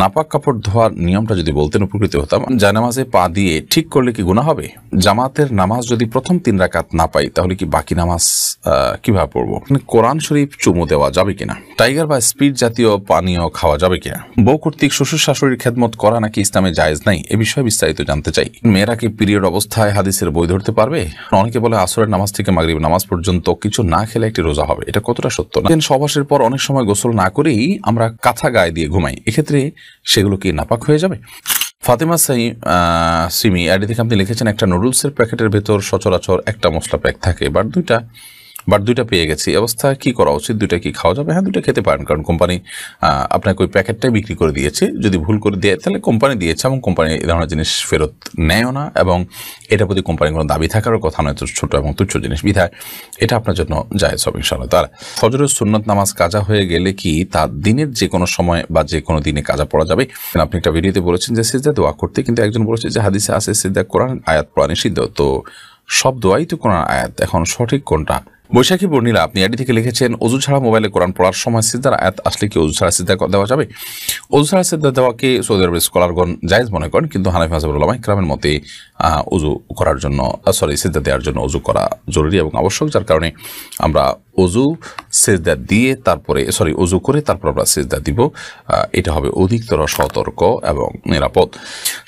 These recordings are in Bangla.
নাপাক কাপড় ধোয়ার নিয়মটা যদি বলতেন উপকৃত হতাম জানামাজে পা দিয়ে ঠিক করলে কি গুণা হবে জামাতের নামাজ যদি প্রথম তিন রাকাত না পাই তাহলে কি বাকি নামাজ কিভাবে পড়বো মানে কোরআন শরীফ চুমু দেওয়া যাবে কিনা টাইগার বা স্পিড জাতীয় পানীয় খাওয়া যাবে কিনা বউ কর্তৃক শ্বশুর শাশুড়ির খেদমত করা নাকি ইসলামে জায়েজ নাই এ বিষয়ে বিস্তারিত জানতে চাই মেয়েরা কি পিরিয়ড অবস্থায় হাদিসের বই ধরতে পারবে অনেকে বলে আসরের নামাজ থেকে মাগরিব নামাজ পর্যন্ত কিছু না খেলে একটি রোজা হবে এটা কতটা সত্য না সবাসের পর অনেক সময় গোসল না করেই আমরা কাঁথা গায়ে দিয়ে ঘুমাই এক্ষেত্রে সেগুলো কি নাপাক হয়ে যাবে ফাতেমা সাই সিমি আইডি থেকে আপনি লিখেছেন একটা নুডলসের প্যাকেটের ভেতর সচরাচর একটা মশলা প্যাক থাকে বাট দুইটা বাট দুইটা পেয়ে গেছি অবস্থা কি করা উচিত দুইটা কি খাওয়া যাবে হ্যাঁ দুইটা খেতে পারেন কারণ কোম্পানি আপনাকে ওই প্যাকেটটাই বিক্রি করে দিয়েছে যদি ভুল করে দেয় তাহলে কোম্পানি দিয়েছে এবং কোম্পানি এ ধরনের জিনিস ফেরত নেয়ও না এবং এটা প্রতি কোম্পানির কোনো দাবি থাকারও কথা নয় ছোটো এবং তুচ্ছ জিনিস বিধায় এটা আপনার জন্য যায় সব ইনশাল্লাহ তার ফজরের সুন্নত নামাজ কাজা হয়ে গেলে কি তার দিনের যে কোনো সময় বা যে কোনো দিনে কাজা পড়া যাবে আপনি একটা ভিডিওতে বলেছেন যে সিদ্ধা দোয়া করতে কিন্তু একজন বলেছে যে হাদিসে আসে সিজদা কোরআন আয়াত পড়া নিষিদ্ধ তো সব দোয়াই তো কোরআন আয়াত এখন সঠিক কোনটা বৈশাখী বর্ণিলা আপনি আইডি থেকে লিখেছেন অজু ছাড়া মোবাইলে কোরআন পড়ার সময় সিদ্ধার আয়াত আসলে কি অজু ছাড়া সিদ্ধা দেওয়া যাবে অজু ছাড়া সিদ্ধা দেওয়াকে সৌদি আরবের স্কলারগণ জায়েজ মনে করেন কিন্তু হানাফি হাজাবুল্লাহ ইকরামের মতে অজু করার জন্য সরি সিদ্ধা দেওয়ার জন্য অজু করা জরুরি এবং আবশ্যক যার কারণে আমরা অজু সেজদা দিয়ে তারপরে সরি অজু করে তারপর আমরা সেজদা দিব এটা হবে অধিকতর সতর্ক এবং নিরাপদ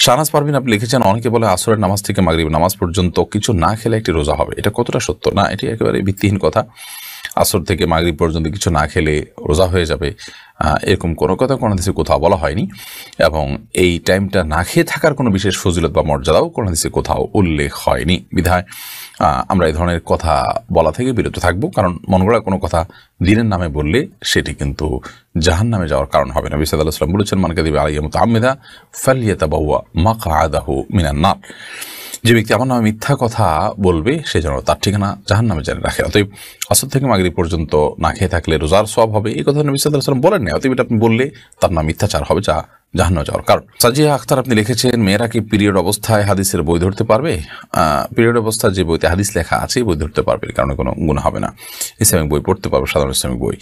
শাহনাজ পারভিন আপনি লিখেছেন অনেকে বলে আসরের নামাজ থেকে মাগরিব নামাজ পর্যন্ত কিছু না খেলে একটি রোজা হবে এটা কতটা সত্য না এটি একেবারে ভিত্তিহীন কথা আসর থেকে মাগরি পর্যন্ত কিছু না খেলে রোজা হয়ে যাবে এরকম কোনো কথা কোনো দেশে কোথাও বলা হয়নি এবং এই টাইমটা না খেয়ে থাকার কোনো বিশেষ ফজিলত বা মর্যাদাও কোনো দেশে কোথাও উল্লেখ হয়নি বিধায় আমরা এই ধরনের কথা বলা থেকে বিরত থাকব কারণ মনগড়া কোনো কথা দিনের নামে বললে সেটি কিন্তু জাহান নামে যাওয়ার কারণ হবে না বিসাদ আল্লাহ বলেছেন মানকে দেবে আলিয়া মতো আমেদা ফালিয়া তাবাউয়া মাকা আদাহু মিনান্নাথ যে ব্যক্তি আমার নামে মিথ্যা কথা বলবে সে যেন তার ঠিকানা জাহান নামে জানে রাখে অতএব আসর থেকে মাগরি পর্যন্ত না খেয়ে থাকলে রোজার সব হবে এই কথা নবী সাল্লাহ সাল্লাম বলেননি অতএব এটা আপনি বললে তার নাম মিথ্যাচার হবে যা জাহান্ন যাওয়ার কারণ সাজিয়া আখতার আপনি লিখেছেন মেয়েরা কি পিরিয়ড অবস্থায় হাদিসের বই ধরতে পারবে পিরিয়ড অবস্থায় যে বইতে হাদিস লেখা আছে বই ধরতে পারবে কারণে কোনো গুণ হবে না ইসলামিক বই পড়তে পারবে সাধারণ ইসলামিক বই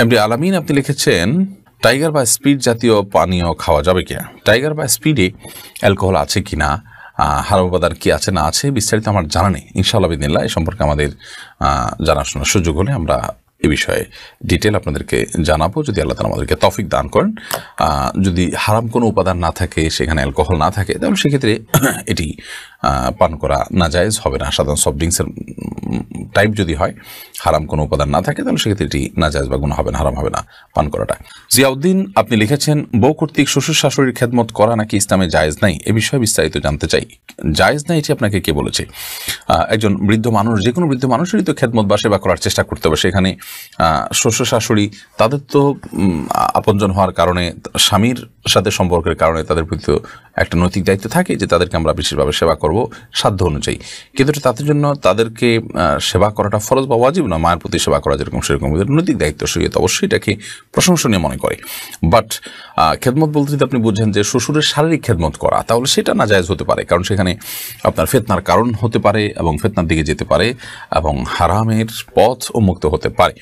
এমডি আলামিন আপনি লিখেছেন টাইগার বা স্পিড জাতীয় পানীয় খাওয়া যাবে কিনা টাইগার বা স্পিডে অ্যালকোহল আছে কিনা হারাম উপাদান কী আছে না আছে বিস্তারিত আমার জানা নেই ইনশাআল্লাহ বিদিনলা এ সম্পর্কে আমাদের জানাশোনার সুযোগ হলে আমরা এ বিষয়ে ডিটেল আপনাদেরকে জানাবো যদি আল্লাহ তালা আমাদেরকে তফিক দান করেন যদি হারাম কোনো উপাদান না থাকে সেখানে অ্যালকোহল না থাকে তাহলে সেক্ষেত্রে এটি পান করা না জায়েজ হবে না সাধারণ সফট ড্রিঙ্কসের টাইপ যদি হয় হারাম কোনো উপাদান না থাকে তাহলে সেক্ষেত্রে এটি না যায়জ বা গুণ হবে না হারাম হবে না পান করাটা জিয়াউদ্দিন আপনি লিখেছেন বউ কর্তৃক শ্বশুর শাশুড়ির খেদমত করা নাকি ইসলামে জায়েজ নাই এ বিষয়ে বিস্তারিত জানতে চাই জায়েজ নাই এটি আপনাকে কে বলেছে একজন বৃদ্ধ মানুষ যে কোনো বৃদ্ধ মানুষেরই তো খেদমত বা সেবা করার চেষ্টা করতে হবে সেখানে শ্বশুর শাশুড়ি তাদের তো আপনজন হওয়ার কারণে স্বামীর সাথে সম্পর্কের কারণে তাদের প্রতি তো একটা নৈতিক দায়িত্ব থাকে যে তাদেরকে আমরা বিশেষভাবে সেবা করব সাধ্য অনুযায়ী কিন্তু তাদের জন্য তাদেরকে সেবা করাটা ফরজ বা ওয়াজিব না মায়ের প্রতি সেবা করা যেরকম সেরকম নৈতিক দায়িত্ব সহিত অবশ্যই এটাকে প্রশংসনীয় মনে করে বাট খেদমত বলতে যদি আপনি বুঝেন যে শ্বশুরের শারীরিক খেদমত করা তাহলে সেটা না হতে পারে কারণ সেখানে আপনার ফেতনার কারণ হতে পারে এবং ফেতনার দিকে যেতে পারে এবং হারামের পথ উন্মুক্ত হতে পারে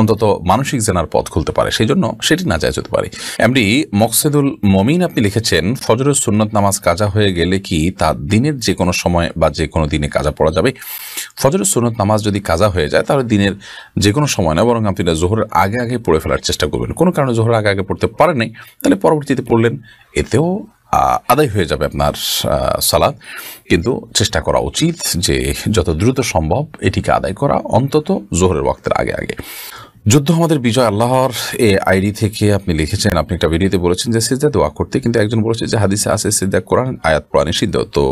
অন্তত মানসিক জেনার পথ খুলতে পারে সেই জন্য সেটি না যায় যেতে পারে এমডি মকসেদুল মমিন আপনি লিখেছেন ফজরের সুন্নত নামাজ কাজা হয়ে গেলে কি তা দিনের যে কোনো সময় বা যে কোনো দিনে কাজা পড়া যাবে ফজরের সুন্নত নামাজ যদি কাজা হয়ে যায় তাহলে দিনের যে কোনো সময় না বরং আপনি জোহরের আগে আগে পড়ে ফেলার চেষ্টা করবেন কোনো কারণে জোহরের আগে আগে পড়তে পারেন নাই তাহলে পরবর্তীতে পড়লেন এতেও আদায় হয়ে যাবে আপনার সালাদ কিন্তু চেষ্টা করা উচিত যে যত দ্রুত সম্ভব এটিকে আদায় করা অন্তত জোহরের ওয়াক্তের আগে আগে যুদ্ধ আমাদের বিজয় আল্লাহর এ আইডি থেকে আপনি লিখেছেন আপনি একটা ভিডিওতে বলেছেন যে সিদ্ধা দোয়া করতে কিন্তু একজন বলেছে যে হাদিসে আছে সিদ্ধা কোরআন আয়াত পড়া নিষিদ্ধ তো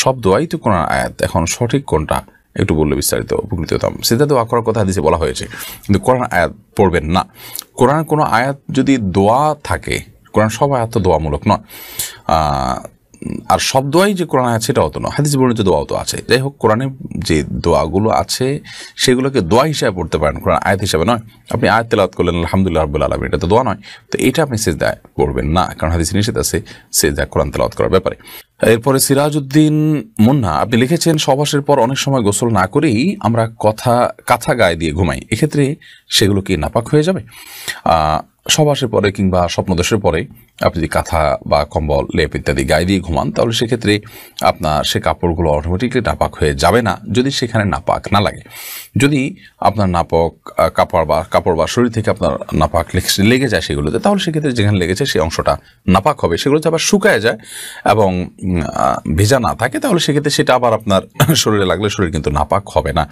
সব দোয়াই তো কোরআন আয়াত এখন সঠিক কোনটা একটু বললে বিস্তারিত উপকৃত হতাম দোয়া করার কথা হাদিসে বলা হয়েছে কিন্তু কোরআন আয়াত পড়বেন না কোরআন কোনো আয়াত যদি দোয়া থাকে কোরআন সব আয়াত দোয়ামূলক নয় আর সব দোয়াই যে কোরআন আছে এটাও তো নয় হাদিস বর্ণিত দোয়াও তো আছে যাই হোক কোরআনে যে দোয়াগুলো আছে সেগুলোকে দোয়া হিসাবে পড়তে পারেন কোরআন আয়াত হিসাবে নয় আপনি আয়াত তেলাত করলেন আলহামদুলিল্লাহ রাবুল আলম এটা তো দোয়া নয় তো এটা আপনি দায় করবেন না কারণ হাদিস নিষেধ আছে দায় কোরআন তেলাওয়াত করার ব্যাপারে এরপরে সিরাজউদ্দিন মুন্না আপনি লিখেছেন সবাসের পর অনেক সময় গোসল না করেই আমরা কথা কাঁথা গায়ে দিয়ে ঘুমাই এক্ষেত্রে সেগুলো কি নাপাক হয়ে যাবে সবাসের পরে কিংবা স্বপ্নদোষের পরে আপনি যদি কাঁথা বা কম্বল লেপ ইত্যাদি গায়ে দিয়ে ঘুমান তাহলে সেক্ষেত্রে আপনার সে কাপড়গুলো অটোমেটিকলি নাপাক হয়ে যাবে না যদি সেখানে নাপাক না লাগে যদি আপনার নাপক কাপড় বা কাপড় বা শরীর থেকে আপনার নাপাক লেগে যায় সেগুলোতে তাহলে সেক্ষেত্রে যেখানে লেগেছে সেই অংশটা নাপাক হবে সেগুলোতে আবার শুকায় যায় এবং ভেজা না থাকে তাহলে সেক্ষেত্রে সেটা আবার আপনার শরীরে লাগলে শরীর কিন্তু নাপাক হবে না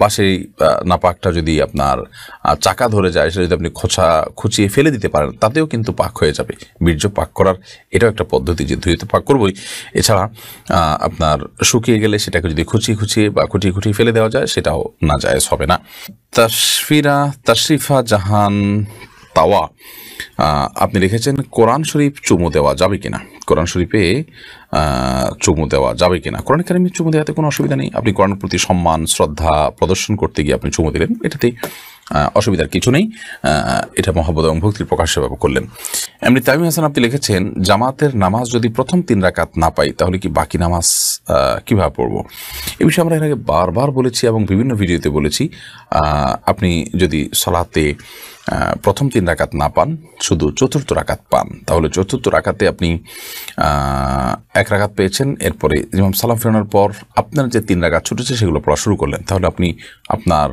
বা সেই নাপাকটা যদি আপনার চাকা ধরে যায় সেটা যদি আপনি খোঁচা খুঁচিয়ে ফেলে ফেলে দিতে পারেন তাতেও কিন্তু পাক হয়ে যাবে বীর্য পাক করার এটাও একটা পদ্ধতি যে তো পাক করবই এছাড়া আপনার শুকিয়ে গেলে সেটাকে যদি খুচিয়ে খুচিয়ে বা খুঁটিয়ে খুঁটিয়ে ফেলে দেওয়া যায় সেটাও না যায়জ হবে না তাসফিরা তশরিফা জাহান তাওয়া আপনি লিখেছেন কোরআন শরীফ চুমু দেওয়া যাবে কিনা কোরআন শরীফে চুমু দেওয়া যাবে কিনা কোরআন কারিমে চুমু দেওয়াতে কোনো অসুবিধা নেই আপনি কোরআন প্রতি সম্মান শ্রদ্ধা প্রদর্শন করতে গিয়ে আপনি চুমু দিলেন এটাতেই অসুবিধার কিছু নেই এটা মহব্বত এবং ভক্তির প্রকাশ সেভাবে করলেন এমনি তামিম হাসান আপনি লিখেছেন জামাতের নামাজ যদি প্রথম তিন রাকাত না পাই তাহলে কি বাকি নামাজ কীভাবে পড়ব এ বিষয়ে আমরা এর আগে বারবার বলেছি এবং বিভিন্ন ভিডিওতে বলেছি আপনি যদি সলাতে প্রথম তিন রাকাত না পান শুধু চতুর্থ রাকাত পান তাহলে চতুর্থ রাকাতে আপনি এক রাকাত পেয়েছেন এরপরে যেমন সালাম ফেরানোর পর আপনার যে তিন রাকাত ছুটেছে সেগুলো পড়া শুরু করলেন তাহলে আপনি আপনার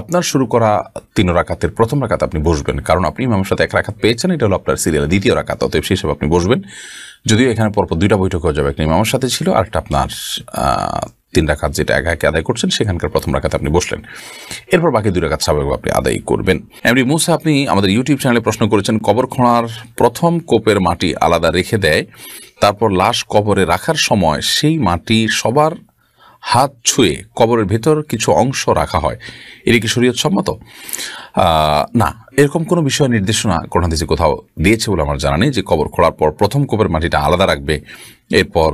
আপনার শুরু করা তিন রাকাতের প্রথম রাখাত আপনি বসবেন কারণ আপনি ইমামের সাথে এক রাকাত পেয়েছেন এটা হলো আপনার সিরিয়ালের দ্বিতীয় রাকাত অতএব সেই হিসাবে আপনি বসবেন যদিও এখানে পরপর দুইটা বৈঠক হয়ে যাবে একটা ইমামের সাথে ছিল আরেকটা আপনার তিন রাখাত যেটা একা একে আদায় করছেন সেখানকার প্রথম রাখাতে আপনি বসলেন এরপর বাকি দুই রাখাত স্বাভাবিক আপনি আদায় করবেন এমনি মুসা আপনি আমাদের ইউটিউব চ্যানেলে প্রশ্ন করেছেন কবর খোঁড়ার প্রথম কোপের মাটি আলাদা রেখে দেয় তারপর লাশ কবরে রাখার সময় সেই মাটি সবার হাত ছুঁয়ে কবরের ভেতর কিছু অংশ রাখা হয় এর কি শরীয়ত সম্মত না এরকম কোনো বিষয় নির্দেশনা কোনো হাদিসে কোথাও দিয়েছে বলে আমার জানা নেই যে কবর খোলার পর প্রথম কবরের মাটিটা আলাদা রাখবে এরপর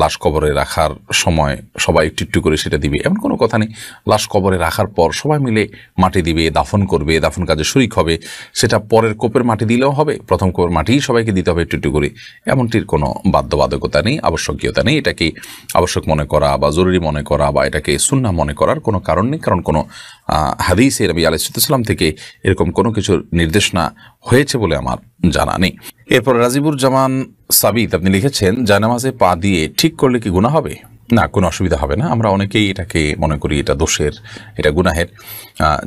লাশ কবরে রাখার সময় সবাই একটু একটু করে সেটা দিবে এমন কোনো কথা নেই লাশ কবরে রাখার পর সবাই মিলে মাটি দিবে দাফন করবে দাফন কাজে শরিক হবে সেটা পরের কোপের মাটি দিলেও হবে প্রথম কোপের মাটিই সবাইকে দিতে হবে একটু একটু করে এমনটির কোনো বাধ্যবাধকতা নেই আবশ্যকীয়তা নেই এটাকে আবশ্যক মনে করা বা জরুরি মনে করা বা এটাকে সুন্না মনে করার কোনো কারণ নেই কারণ কোনো হাদিসের আমি আলাইসাল্লাম থেকে এরকম কোনো কিছুর নির্দেশনা হয়েছে বলে আমার জানা নেই এরপর রাজিবুর জামান সাবিদ আপনি লিখেছেন জায়নামাজে পা দিয়ে ঠিক করলে কি গুণা হবে না কোনো অসুবিধা হবে না আমরা অনেকেই এটাকে মনে করি এটা দোষের এটা গুনাহের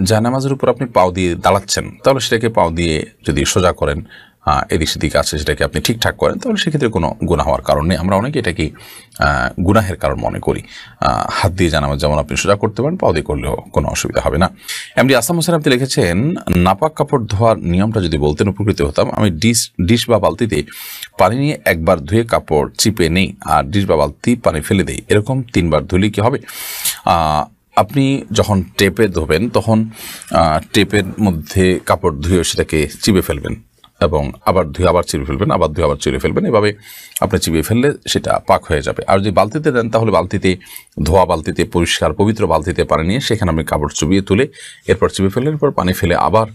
জায়নামাজের উপর আপনি পাও দিয়ে দাঁড়াচ্ছেন তাহলে সেটাকে পাও দিয়ে যদি সোজা করেন এদিক সেদিক আছে সেটাকে আপনি ঠিকঠাক করেন তাহলে সেক্ষেত্রে কোনো গুণা হওয়ার কারণ নেই আমরা অনেকে এটাকে গুনাহের কারণ মনে করি হাত দিয়ে জানাবার যেমন আপনি সোজা করতে পারেন পাও দিয়ে করলেও কোনো অসুবিধা হবে না এমনি আসাম হোসেন আপনি লিখেছেন নাপাক কাপড় ধোয়ার নিয়মটা যদি বলতেন উপকৃত হতাম আমি ডিশ ডিশ বা বালতিতে পানি নিয়ে একবার ধুয়ে কাপড় চিপে নেই আর ডিশ বা বালতি পানি ফেলে দেই এরকম তিনবার ধুলি কি হবে আপনি যখন টেপে ধোবেন তখন টেপের মধ্যে কাপড় ধুয়ে সেটাকে চিপে ফেলবেন এবং আবার ধুয়ে আবার চিড়ে ফেলবেন আবার ধুয়ে আবার চিড়ে ফেলবেন এভাবে আপনি চিবিয়ে ফেললে সেটা পাক হয়ে যাবে আর যদি বালতিতে দেন তাহলে বালতিতে ধোয়া বালতিতে পরিষ্কার পবিত্র বালতিতে পানি নিয়ে সেখানে আপনি কাপড় চুবিয়ে তুলে এরপর চিবিয়ে ফেললেন এরপর পানি ফেলে আবার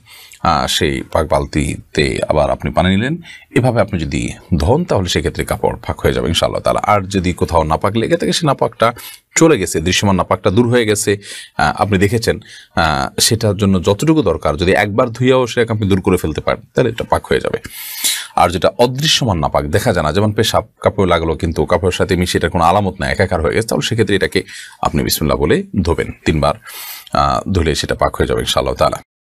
সেই পাক বালতিতে আবার আপনি পানি নিলেন এভাবে আপনি যদি ধোন তাহলে সেক্ষেত্রে কাপড় ফাঁক হয়ে যাবে ইনশাআল্লাহ তালা আর যদি কোথাও নাপাক লেগে থাকে সে নাপাকটা চলে গেছে দৃশ্যমান নাপাকটা দূর হয়ে গেছে আপনি দেখেছেন সেটার জন্য যতটুকু দরকার যদি একবার ধুইয়াও সে আপনি দূর করে ফেলতে পারেন তাহলে এটা পাক হয়ে যাবে আর যেটা অদৃশ্যমান নাপাক দেখা যায় না যেমন পেশাব কাপড় লাগলো কিন্তু কাপড়ের সাথে মিশে এটা কোনো আলামত না একাকার হয়ে গেছে তাহলে সেক্ষেত্রে এটাকে আপনি বিসমুল্লাহ বলে ধোবেন তিনবার ধুলে সেটা পাক হয়ে যাবে ইনশাআল্লাহ তালা